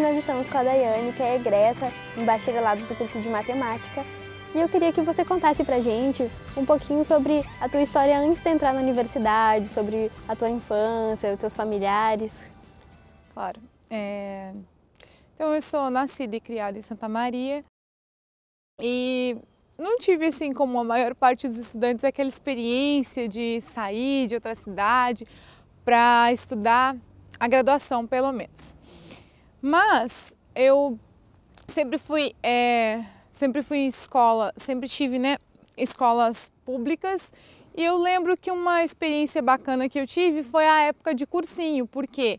Hoje nós estamos com a Daiane, que é egressa em bacharelado do curso de Matemática. E eu queria que você contasse pra gente um pouquinho sobre a tua história antes de entrar na universidade, sobre a tua infância, os teus familiares. Claro. É... Então, eu sou nascida e criada em Santa Maria e não tive, assim, como a maior parte dos estudantes, aquela experiência de sair de outra cidade para estudar a graduação, pelo menos. Mas eu sempre fui, é, sempre fui em escola, sempre tive né, escolas públicas e eu lembro que uma experiência bacana que eu tive foi a época de cursinho, porque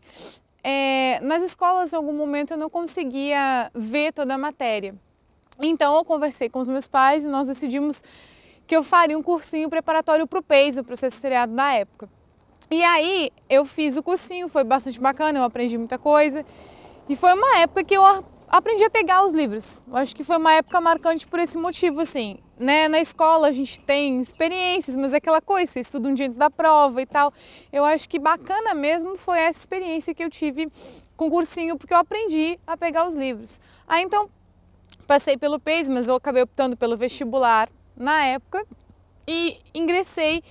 é, nas escolas em algum momento eu não conseguia ver toda a matéria. Então eu conversei com os meus pais e nós decidimos que eu faria um cursinho preparatório para o PEIS, o processo seriado da época. E aí eu fiz o cursinho, foi bastante bacana, eu aprendi muita coisa. E foi uma época que eu aprendi a pegar os livros. Eu acho que foi uma época marcante por esse motivo, assim. Né? Na escola a gente tem experiências, mas é aquela coisa, você estuda um dia antes da prova e tal. Eu acho que bacana mesmo foi essa experiência que eu tive com o cursinho, porque eu aprendi a pegar os livros. Aí então passei pelo PES, mas eu acabei optando pelo vestibular na época e ingressei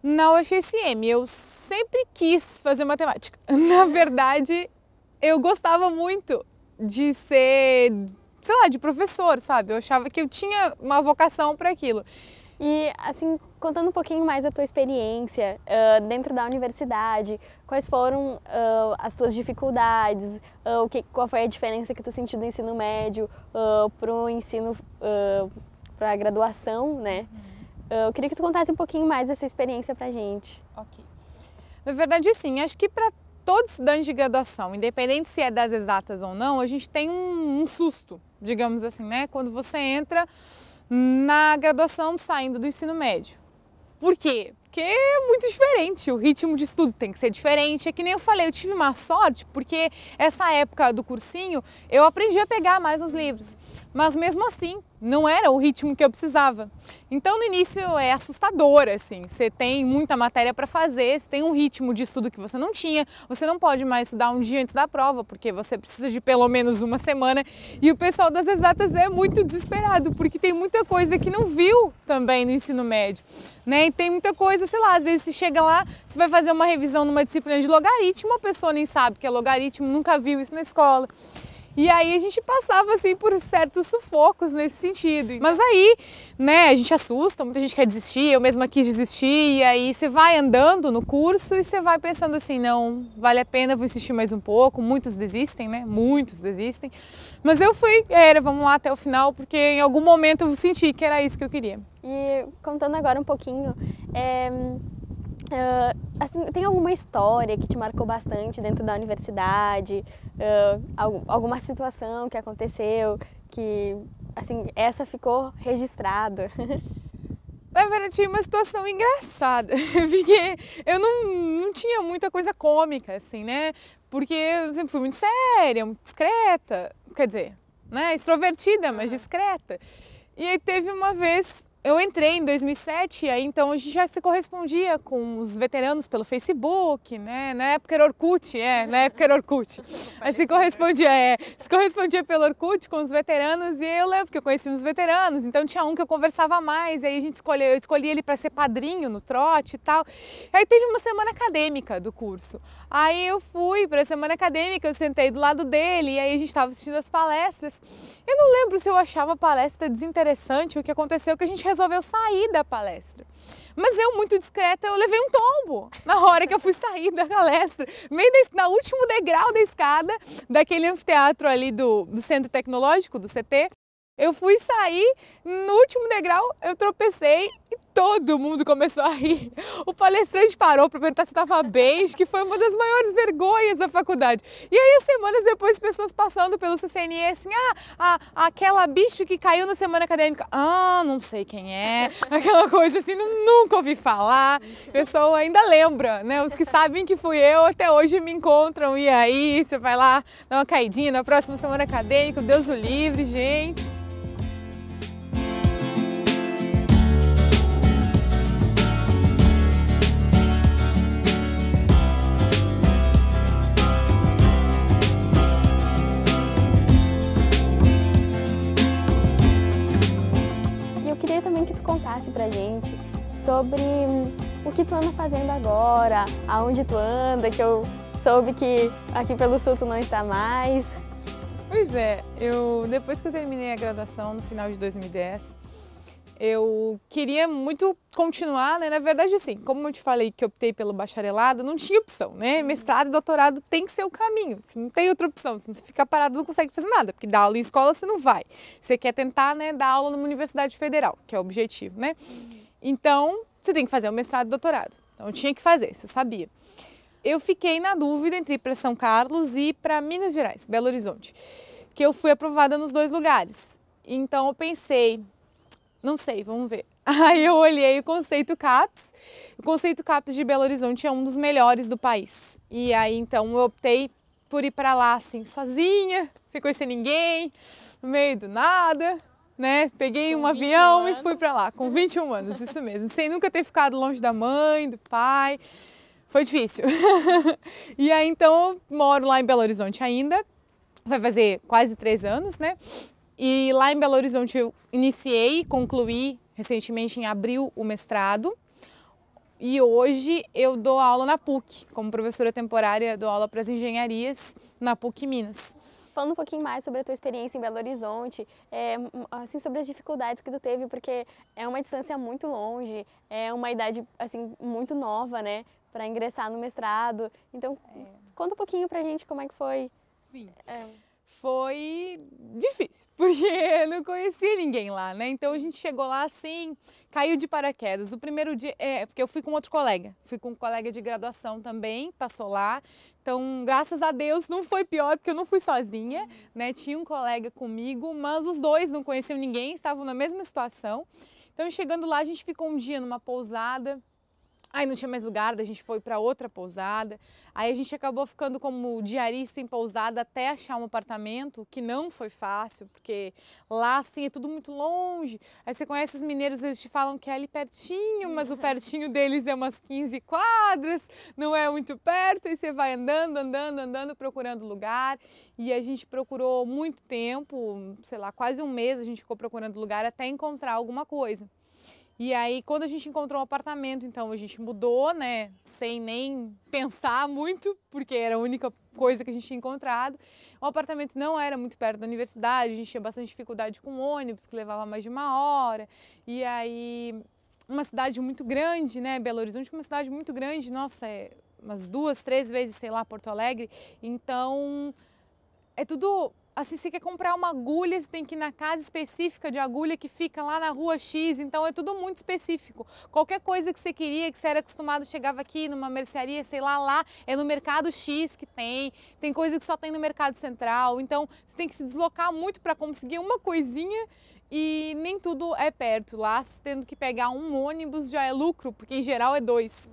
na UFSM. Eu sempre quis fazer matemática. Na verdade, eu gostava muito de ser, sei lá, de professor, sabe? Eu achava que eu tinha uma vocação para aquilo. E assim, contando um pouquinho mais da tua experiência uh, dentro da universidade, quais foram uh, as tuas dificuldades, uh, o que, qual foi a diferença que tu sentiu do ensino médio para o ensino, para a graduação, né? eu queria que tu contasse um pouquinho mais dessa experiência pra gente. Ok. Na verdade, sim, acho que para todo estudante de graduação, independente se é das exatas ou não, a gente tem um, um susto, digamos assim, né? Quando você entra na graduação saindo do ensino médio. Por quê? Porque é muito diferente, o ritmo de estudo tem que ser diferente. É que nem eu falei, eu tive uma sorte, porque essa época do cursinho eu aprendi a pegar mais os livros mas mesmo assim não era o ritmo que eu precisava. Então no início é assustador assim, você tem muita matéria para fazer, você tem um ritmo de estudo que você não tinha, você não pode mais estudar um dia antes da prova, porque você precisa de pelo menos uma semana, e o pessoal das exatas é muito desesperado, porque tem muita coisa que não viu também no ensino médio, né? E tem muita coisa, sei lá, às vezes você chega lá, você vai fazer uma revisão numa disciplina de logaritmo, a pessoa nem sabe que é logaritmo, nunca viu isso na escola. E aí a gente passava assim por certos sufocos nesse sentido. Mas aí, né, a gente assusta, muita gente quer desistir, eu mesma quis desistir, e aí você vai andando no curso e você vai pensando assim, não, vale a pena, vou insistir mais um pouco. Muitos desistem, né? Muitos desistem. Mas eu fui, era, vamos lá até o final, porque em algum momento eu senti que era isso que eu queria. E contando agora um pouquinho, é Uh, assim, tem alguma história que te marcou bastante dentro da universidade? Uh, alguma situação que aconteceu que, assim, essa ficou registrada? Na verdade, tinha uma situação engraçada, porque eu não, não tinha muita coisa cômica, assim, né? Porque eu sempre fui muito séria, muito discreta, quer dizer, né? Extrovertida, mas discreta. E aí teve uma vez eu entrei em 2007, aí então a gente já se correspondia com os veteranos pelo Facebook, né? Na época era Orkut, é, na época era Orkut. Mas se correspondia, é, se correspondia pelo Orkut com os veteranos e eu lembro que eu conheci uns veteranos, então tinha um que eu conversava mais, aí a gente escolheu, eu escolhi ele para ser padrinho no trote e tal. Aí teve uma semana acadêmica do curso. Aí eu fui para a semana acadêmica, eu sentei do lado dele e aí a gente estava assistindo as palestras. Eu não lembro se eu achava a palestra desinteressante, o que aconteceu é que a gente resolveu sair da palestra. Mas eu, muito discreta, eu levei um tombo na hora que eu fui sair da palestra, meio na último degrau da escada daquele anfiteatro ali do, do Centro Tecnológico, do CT. Eu fui sair, no último degrau eu tropecei todo mundo começou a rir. O palestrante parou para perguntar se estava bem, que foi uma das maiores vergonhas da faculdade. E aí, semanas depois, pessoas passando pelo CCNE assim, ah, a, aquela bicho que caiu na semana acadêmica, ah, não sei quem é, aquela coisa assim, não, nunca ouvi falar. O pessoal ainda lembra, né? Os que sabem que fui eu até hoje me encontram. E aí, você vai lá, dá uma caidinha na próxima semana acadêmica, Deus o livre, gente. tu anda fazendo agora? Aonde tu anda? Que eu soube que aqui pelo Sul tu não está mais. Pois é, eu depois que eu terminei a graduação no final de 2010, eu queria muito continuar, né? Na verdade, assim, como eu te falei que optei pelo bacharelado, não tinha opção, né? Uhum. Mestrado e doutorado tem que ser o caminho. Você não tem outra opção. Se você ficar parado, não consegue fazer nada, porque dar aula em escola você não vai. Você quer tentar, né, dar aula numa universidade federal, que é o objetivo, né? Uhum. Então, você tem que fazer o mestrado e doutorado. Então eu tinha que fazer, isso eu sabia. Eu fiquei na dúvida entre ir para São Carlos e para Minas Gerais, Belo Horizonte, que eu fui aprovada nos dois lugares. Então eu pensei, não sei, vamos ver. Aí eu olhei o conceito CAPES. O conceito CAPES de Belo Horizonte é um dos melhores do país. E aí então eu optei por ir para lá assim, sozinha, sem conhecer ninguém, no meio do nada, né? Peguei com um avião anos. e fui para lá, com 21 anos, isso mesmo. Sem nunca ter ficado longe da mãe, do pai. Foi difícil. e aí então eu moro lá em Belo Horizonte ainda. Vai fazer quase três anos, né? E lá em Belo Horizonte eu iniciei, concluí recentemente em abril o mestrado. E hoje eu dou aula na PUC, como professora temporária, dou aula para as engenharias na PUC Minas falando um pouquinho mais sobre a tua experiência em Belo Horizonte, é, assim, sobre as dificuldades que tu teve, porque é uma distância muito longe, é uma idade, assim, muito nova, né, para ingressar no mestrado. Então, é. conta um pouquinho pra gente como é que foi. Sim. É foi difícil, porque eu não conhecia ninguém lá, né? Então a gente chegou lá assim, caiu de paraquedas. O primeiro dia, é, porque eu fui com outro colega, fui com um colega de graduação também, passou lá. Então, graças a Deus, não foi pior, porque eu não fui sozinha, né? Tinha um colega comigo, mas os dois não conheciam ninguém, estavam na mesma situação. Então, chegando lá, a gente ficou um dia numa pousada, Aí não tinha mais lugar, a gente foi para outra pousada. Aí a gente acabou ficando como diarista em pousada até achar um apartamento, que não foi fácil, porque lá assim é tudo muito longe. Aí você conhece os mineiros, eles te falam que é ali pertinho, mas o pertinho deles é umas 15 quadras, não é muito perto. E você vai andando, andando, andando, procurando lugar. E a gente procurou muito tempo, sei lá, quase um mês a gente ficou procurando lugar até encontrar alguma coisa. E aí, quando a gente encontrou um apartamento, então a gente mudou, né? Sem nem pensar muito, porque era a única coisa que a gente tinha encontrado. O apartamento não era muito perto da universidade, a gente tinha bastante dificuldade com ônibus, que levava mais de uma hora. E aí, uma cidade muito grande, né? Belo Horizonte, é uma cidade muito grande, nossa, é umas duas, três vezes, sei lá, Porto Alegre. Então, é tudo assim, você quer comprar uma agulha, você tem que ir na casa específica de agulha que fica lá na rua X, então é tudo muito específico. Qualquer coisa que você queria, que você era acostumado, chegava aqui numa mercearia, sei lá, lá é no mercado X que tem, tem coisa que só tem no mercado central, então você tem que se deslocar muito para conseguir uma coisinha e nem tudo é perto. Lá, tendo que pegar um ônibus já é lucro, porque em geral é dois.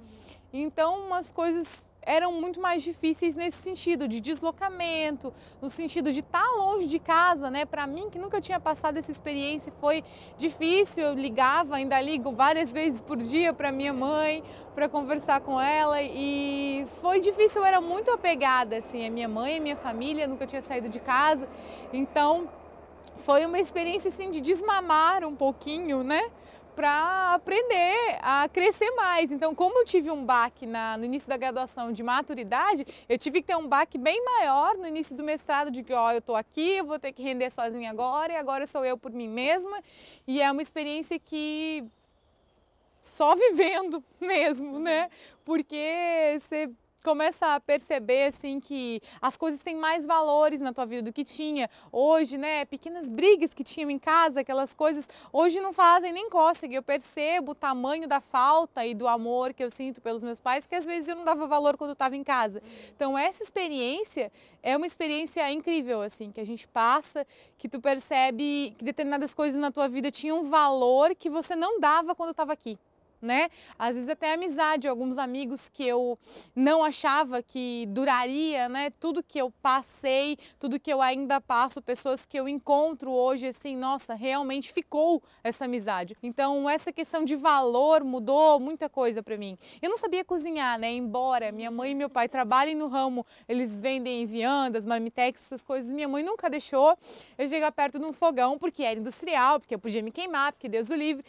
Então, umas coisas eram muito mais difíceis nesse sentido de deslocamento, no sentido de estar tá longe de casa, né? Para mim que nunca tinha passado essa experiência foi difícil. Eu ligava, ainda ligo várias vezes por dia para minha mãe, para conversar com ela e foi difícil. Eu era muito apegada assim a minha mãe, a minha família, nunca tinha saído de casa. Então foi uma experiência assim de desmamar um pouquinho, né? para aprender a crescer mais. Então, como eu tive um baque na, no início da graduação de maturidade, eu tive que ter um baque bem maior no início do mestrado de que, ó, eu estou aqui, eu vou ter que render sozinha agora, e agora sou eu por mim mesma. E é uma experiência que só vivendo mesmo, né? Porque você começa a perceber assim que as coisas têm mais valores na tua vida do que tinha hoje, né? Pequenas brigas que tinham em casa, aquelas coisas hoje não fazem nem cócega. Eu percebo o tamanho da falta e do amor que eu sinto pelos meus pais, que às vezes eu não dava valor quando eu estava em casa. Então essa experiência é uma experiência incrível assim que a gente passa, que tu percebe que determinadas coisas na tua vida tinham um valor que você não dava quando estava aqui né? Às vezes até amizade, alguns amigos que eu não achava que duraria, né? Tudo que eu passei, tudo que eu ainda passo, pessoas que eu encontro hoje, assim, nossa, realmente ficou essa amizade. Então essa questão de valor mudou muita coisa para mim. Eu não sabia cozinhar, né? Embora minha mãe e meu pai trabalhem no ramo, eles vendem viandas, marmitex, essas coisas. Minha mãe nunca deixou eu chegar perto de um fogão porque era industrial, porque eu podia me queimar, porque Deus o livre.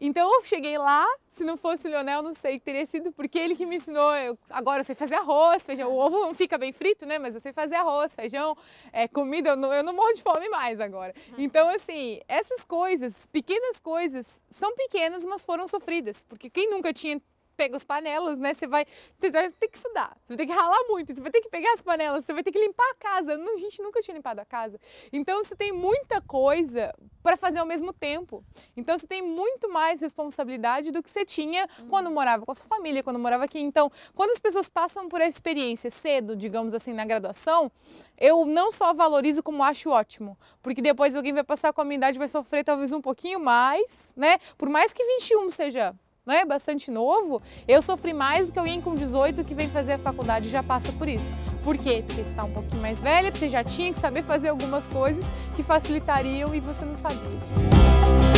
Então eu cheguei lá, se não fosse o Leonel, não sei que teria sido, porque ele que me ensinou. Eu, agora eu sei fazer arroz, feijão. O ovo não fica bem frito, né? Mas eu sei fazer arroz, feijão, é, comida. Eu não, eu não morro de fome mais agora. Uhum. Então, assim, essas coisas, pequenas coisas, são pequenas, mas foram sofridas. Porque quem nunca tinha pega as panelas, né? Você vai, você vai ter que estudar, você vai ter que ralar muito, você vai ter que pegar as panelas, você vai ter que limpar a casa. Não, a gente nunca tinha limpado a casa. Então você tem muita coisa para fazer ao mesmo tempo. Então você tem muito mais responsabilidade do que você tinha uhum. quando morava com a sua família, quando morava aqui. Então, quando as pessoas passam por essa experiência cedo, digamos assim, na graduação, eu não só valorizo como acho ótimo, porque depois alguém vai passar com a minha idade vai sofrer talvez um pouquinho mais, né? Por mais que 21 seja né, bastante novo, eu sofri mais do que alguém com 18 que vem fazer a faculdade e já passa por isso. Por quê? Porque você está um pouquinho mais velha, você já tinha que saber fazer algumas coisas que facilitariam e você não sabia.